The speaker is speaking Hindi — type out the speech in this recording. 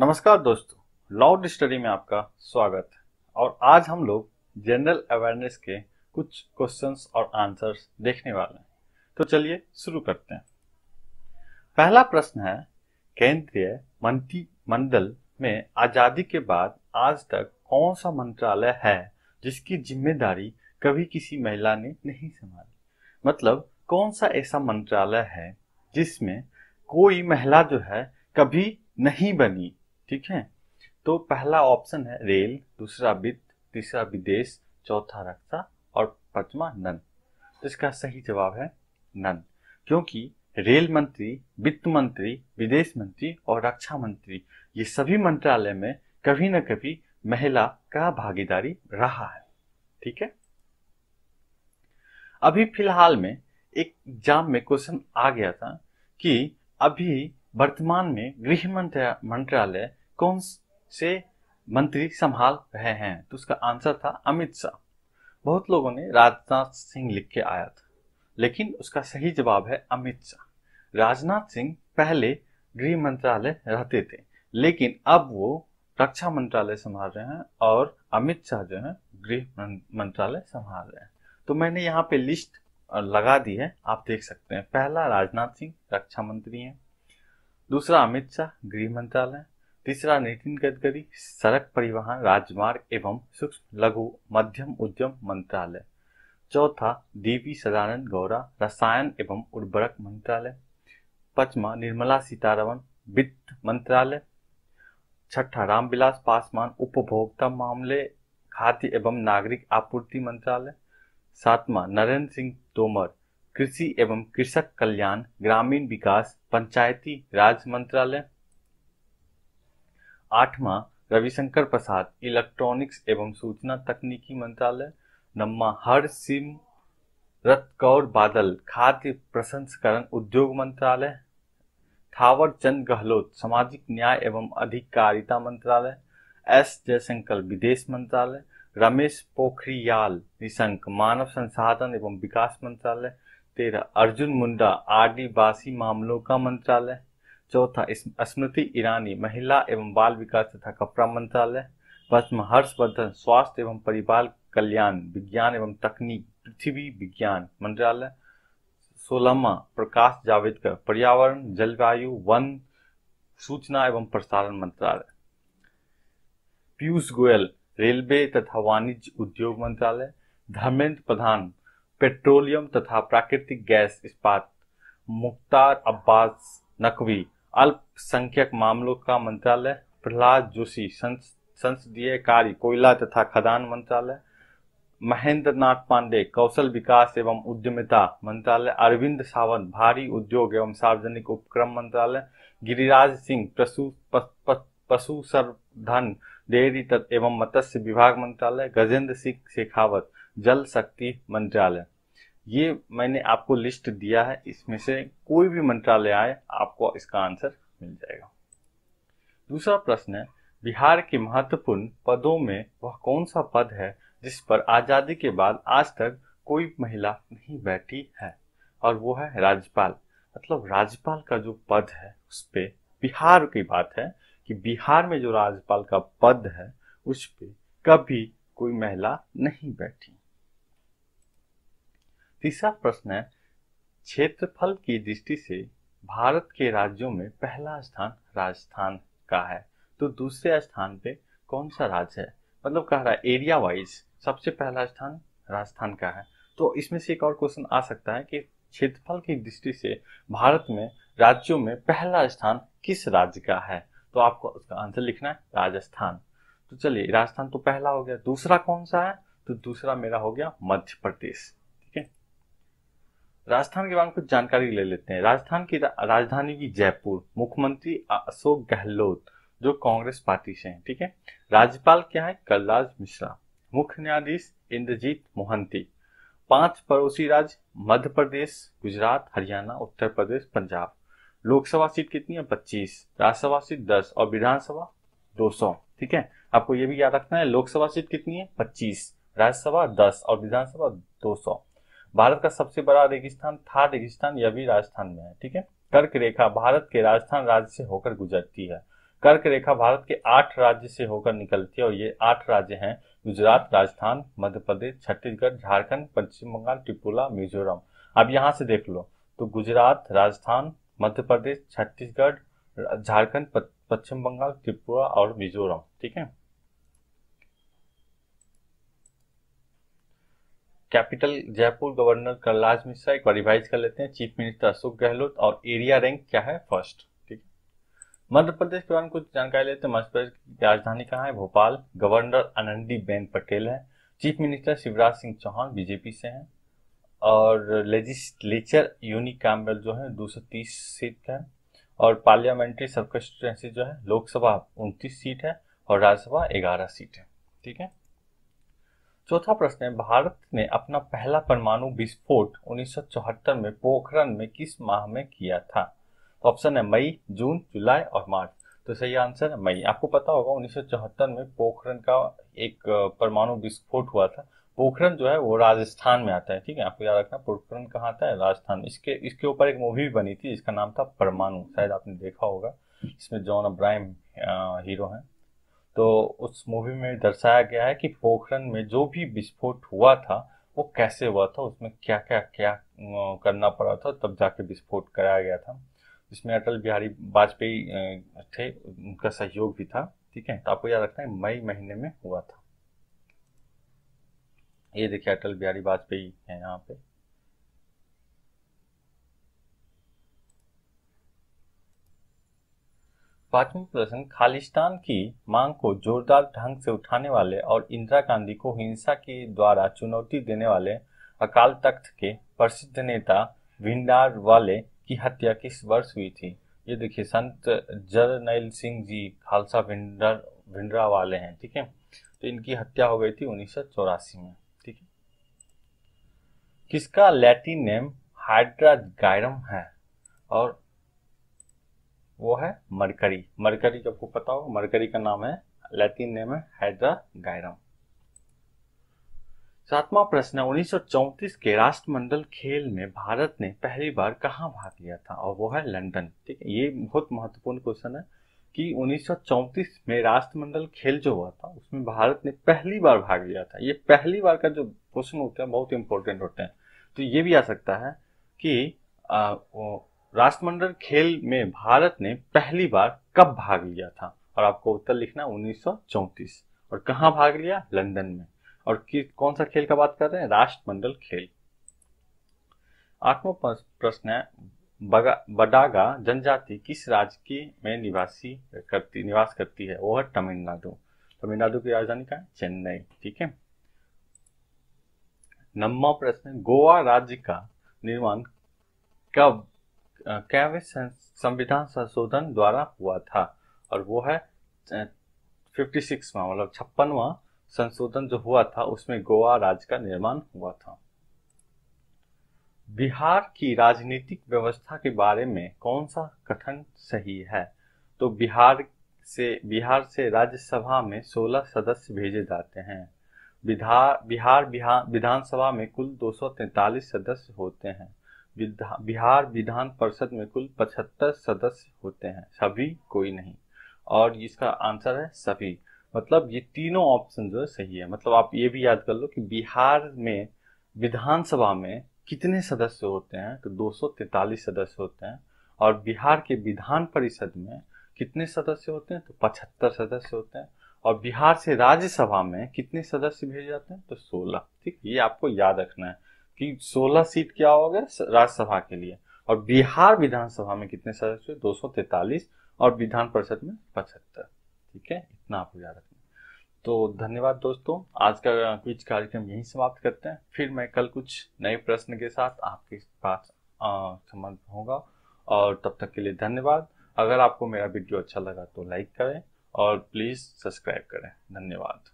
नमस्कार दोस्तों लॉर्ड स्टडी में आपका स्वागत है और आज हम लोग जनरल अवेयरनेस के कुछ क्वेश्चंस और आंसर्स देखने वाले हैं तो चलिए शुरू करते हैं पहला प्रश्न है केंद्रीय मंत्रिमंडल में आजादी के बाद आज तक कौन सा मंत्रालय है जिसकी जिम्मेदारी कभी किसी महिला ने नहीं संभाली मतलब कौन सा ऐसा मंत्रालय है जिसमें कोई महिला जो है कभी नहीं बनी ठीक है तो पहला ऑप्शन है रेल दूसरा वित्त तीसरा विदेश चौथा रक्षा और पांचवा नन तो इसका सही जवाब है नन क्योंकि रेल मंत्री वित्त मंत्री विदेश मंत्री और रक्षा मंत्री ये सभी मंत्रालय में कभी न कभी महिला का भागीदारी रहा है ठीक है अभी फिलहाल में एक एग्जाम में क्वेश्चन आ गया था कि अभी वर्तमान में गृह मंत्रालय कौन से मंत्री संभाल रहे हैं तो उसका आंसर था अमित शाह बहुत लोगों ने राजनाथ सिंह लिख के आया था लेकिन उसका सही जवाब है अमित शाह राजनाथ सिंह पहले गृह मंत्रालय रहते थे लेकिन अब वो रक्षा मंत्रालय संभाल रहे हैं और अमित शाह जो है गृह मंत्रालय संभाल रहे हैं तो मैंने यहाँ पे लिस्ट लगा दी है आप देख सकते हैं पहला राजनाथ सिंह रक्षा मंत्री हैं दूसरा अमित शाह गृह मंत्रालय तीसरा नितिन गडकरी सड़क परिवहन राजमार्ग एवं सूक्ष्म लघु मध्यम उद्यम मंत्रालय चौथा डीवी सदानंद गौड़ा रसायन एवं उर्वरक मंत्रालय पांचवा निर्मला सीतारमण वित्त मंत्रालय छठा रामविलास पासवान उपभोक्ता मामले खाद्य एवं नागरिक आपूर्ति मंत्रालय सातवा नरेंद्र सिंह तोमर कृषि एवं कृषक कल्याण ग्रामीण विकास पंचायती राज मंत्रालय आठवां रविशंकर प्रसाद इलेक्ट्रॉनिक्स एवं सूचना तकनीकी मंत्रालय नम्मा हर सिम रत कौर बादल खाद्य प्रसंस्करण उद्योग मंत्रालय थावर चंद गहलोत सामाजिक न्याय एवं अधिकारिता मंत्रालय एस जयशंकर विदेश मंत्रालय रमेश पोखरियाल निशंक मानव संसाधन एवं विकास मंत्रालय तेरह अर्जुन मुंडा आदिवासी मामलों का मंत्रालय चौथा स्मृति ईरानी महिला एवं बाल विकास तथा कपड़ा मंत्रालय पश्चिम हर्षवर्धन स्वास्थ्य एवं परिवार कल्याण विज्ञान एवं तकनीक पृथ्वी विज्ञान मंत्रालय सोलहवा प्रकाश जावेदकर पर्यावरण जलवायु वन सूचना एवं प्रसारण मंत्रालय पीयूष गोयल रेलवे तथा वाणिज्य उद्योग मंत्रालय धर्मेंद्र प्रधान पेट्रोलियम तथा प्राकृतिक गैस इस्पात मुख्तार अब्बास नकवी अल्पसंख्यक मामलों का मंत्रालय प्रहलाद जोशी संसदीय कार्य कोयला तथा खदान मंत्रालय महेंद्र नाथ पांडे कौशल विकास एवं उद्यमिता मंत्रालय अरविंद सावंत भारी उद्योग एवं सार्वजनिक उपक्रम मंत्रालय गिरिराज सिंह पशु पशु सर्धन डेयरी एवं मत्स्य विभाग मंत्रालय गजेंद्र सिंह शेखावत जल शक्ति मंत्रालय ये मैंने आपको लिस्ट दिया है इसमें से कोई भी मंत्रालय आए आपको इसका आंसर मिल जाएगा दूसरा प्रश्न है बिहार के महत्वपूर्ण पदों में वह कौन सा पद है जिस पर आजादी के बाद आज तक कोई महिला नहीं बैठी है और वो है राज्यपाल मतलब राज्यपाल का जो पद है उस पे बिहार की बात है कि बिहार में जो राज्यपाल का पद है उस पे कभी कोई महिला नहीं बैठी तीसरा प्रश्न है क्षेत्रफल की दृष्टि से भारत के राज्यों में पहला स्थान राजस्थान का है तो दूसरे स्थान पे कौन सा राज्य है मतलब कह रहा है एरिया वाइज सबसे पहला स्थान राजस्थान का है तो इसमें से एक और क्वेश्चन आ सकता है कि क्षेत्रफल की दृष्टि से भारत में राज्यों में पहला स्थान किस राज्य का है तो आपको उसका आंसर लिखना है राजस्थान तो चलिए राजस्थान तो पहला हो गया दूसरा कौन सा है तो दूसरा मेरा हो गया मध्य प्रदेश राजस्थान के बारे में कुछ जानकारी ले लेते हैं राजस्थान की रा, राजधानी की जयपुर मुख्यमंत्री अशोक गहलोत जो कांग्रेस पार्टी से हैं ठीक है राज्यपाल क्या है कलराज मिश्रा मुख्य न्यायाधीश इंद्रजीत मोहंती पांच पड़ोसी राज्य मध्य प्रदेश गुजरात हरियाणा उत्तर प्रदेश पंजाब लोकसभा सीट कितनी है पच्चीस राज्यसभा सीट दस और विधानसभा दो सौ ठीक है आपको ये भी याद रखना है लोकसभा सीट कितनी है पच्चीस राज्यसभा दस और विधानसभा दो सौ भारत का सबसे बड़ा रेगिस्तान थार रेगिस्तान यह भी राजस्थान में है ठीक है कर्क रेखा भारत के राजस्थान राज्य से होकर गुजरती है कर्क रेखा भारत के आठ राज्य से होकर निकलती है और ये आठ राज्य हैं गुजरात राजस्थान मध्य प्रदेश छत्तीसगढ़ झारखंड पश्चिम बंगाल त्रिपुरा मिजोरम अब यहाँ से देख लो तो गुजरात राजस्थान मध्य प्रदेश छत्तीसगढ़ झारखंड पश्चिम बंगाल त्रिपुरा और मिजोरम ठीक है कैपिटल जयपुर गवर्नर कलराज मिश्रा एक बार रिवाइज कर लेते हैं चीफ मिनिस्टर अशोक गहलोत और एरिया रैंक क्या है फर्स्ट ठीक मध्य प्रदेश के बारे में कुछ जानकारी लेते हैं मध्य प्रदेश की राजधानी कहाँ है भोपाल गवर्नर आनंदी बेन पटेल है chief minister Shivraj Singh Chouhan BJP से हैं और लेजिस्लेचर कैम्बल जो है दो सौ तीस सीट है और पार्लियामेंट्री सब जो है लोकसभा उनतीस सीट है और राज्यसभा ग्यारह सीट है ठीक है चौथा प्रश्न है भारत ने अपना पहला परमाणु विस्फोट 1974 में पोखरण में किस माह में किया था तो ऑप्शन है मई जून जुलाई और मार्च तो सही आंसर है मई आपको पता होगा 1974 में पोखरण का एक परमाणु विस्फोट हुआ था पोखरण जो है वो राजस्थान में आता है ठीक है आपको याद रखना पोखरण कहाँ आता है राजस्थान इसके इसके ऊपर एक मूवी बनी थी जिसका नाम था परमाणु शायद आपने देखा होगा इसमें जॉन अब्राहिम हीरो हैं तो उस मूवी में दर्शाया गया है कि पोखरण में जो भी विस्फोट हुआ था वो कैसे हुआ था उसमें क्या क्या क्या करना पड़ा था तब जाके विस्फोट कराया गया था इसमें अटल बिहारी वाजपेयी थे उनका सहयोग भी था ठीक है तो आपको याद रखना है मई महीने में हुआ था ये देखिए अटल बिहारी वाजपेयी है यहाँ पे पांचवी प्रश्न खालिस्तान की मांग को जोरदार ढंग से उठाने वाले और इंदिरा गांधी को हिंसा के द्वारा चुनौती देने वाले अकाल तख्त के प्रसिद्ध नेता भिंडार वाले की हत्या किस वर्ष हुई थी ये देखिए संत जरनैल सिंह जी खालसा भिंडर भिंडरा वाले हैं ठीक है तो इनकी हत्या हो गई थी उन्नीस में ठीक है किसका लैटिन नेम हाइड्रा गायरम है और वो है मरकरी मरकरी जब आपको पता हो मरकरी का नाम है लैटिन नेम है हाइड्रा गायरम सातवां प्रश्न है उन्नीस के राष्ट्रमंडल खेल में भारत ने पहली बार कहा भाग लिया था और वो है लंदन ठीक है ये बहुत महत्वपूर्ण क्वेश्चन है कि 1934 में राष्ट्रमंडल खेल जो हुआ था उसमें भारत ने पहली बार भाग लिया था ये पहली बार का जो क्वेश्चन होता है बहुत इंपॉर्टेंट होते हैं तो ये भी आ सकता है कि राष्ट्रमंडल खेल में भारत ने पहली बार कब भाग लिया था और आपको उत्तर लिखना 1934 और कहाँ भाग लिया लंदन में और कौन सा खेल का बात कर रहे हैं राष्ट्रमंडल खेल आठवा प्रश्न है बडागा जनजाति किस राज्य की में निवासी करती निवास करती है वो है तमिलनाडु तमिलनाडु की राजधानी का है चेन्नई ठीक है नवा प्रश्न गोवा राज्य का निर्माण कब कैविस संविधान संशोधन द्वारा हुआ था और वो है फिफ्टी सिक्सवा मतलब छप्पनवा संशोधन जो हुआ था उसमें गोवा राज्य का निर्माण हुआ था बिहार की राजनीतिक व्यवस्था के बारे में कौन सा कथन सही है तो बिहार से बिहार से राज्यसभा में 16 सदस्य भेजे जाते हैं बिहार बिहार विधानसभा में कुल 243 सदस्य होते हैं बिहार विधान परिषद में कुल पचहत्तर सदस्य होते हैं सभी कोई नहीं और इसका आंसर है सभी मतलब ये तीनों ऑप्शन जो सही है मतलब आप ये भी याद कर लो कि बिहार में विधानसभा में कितने सदस्य होते हैं तो 243 सदस्य होते हैं और बिहार के विधान परिषद में कितने सदस्य होते हैं तो पचहत्तर सदस्य होते हैं और बिहार से राज्यसभा में कितने सदस्य भेजे जाते हैं तो सोलह ठीक ये आपको याद रखना है कि 16 सीट क्या हो गए राज्यसभा के लिए और बिहार विधानसभा में कितने सदस्य दो सौ तैतालीस और विधान परिषद में पचहत्तर ठीक है इतना आपको याद रखना तो धन्यवाद दोस्तों आज का क्विज कार्यक्रम यहीं समाप्त करते हैं फिर मैं कल कुछ नए प्रश्न के साथ आपके पास संबंध होगा और तब तक के लिए धन्यवाद अगर आपको मेरा वीडियो अच्छा लगा तो लाइक करें और प्लीज़ सब्सक्राइब करें धन्यवाद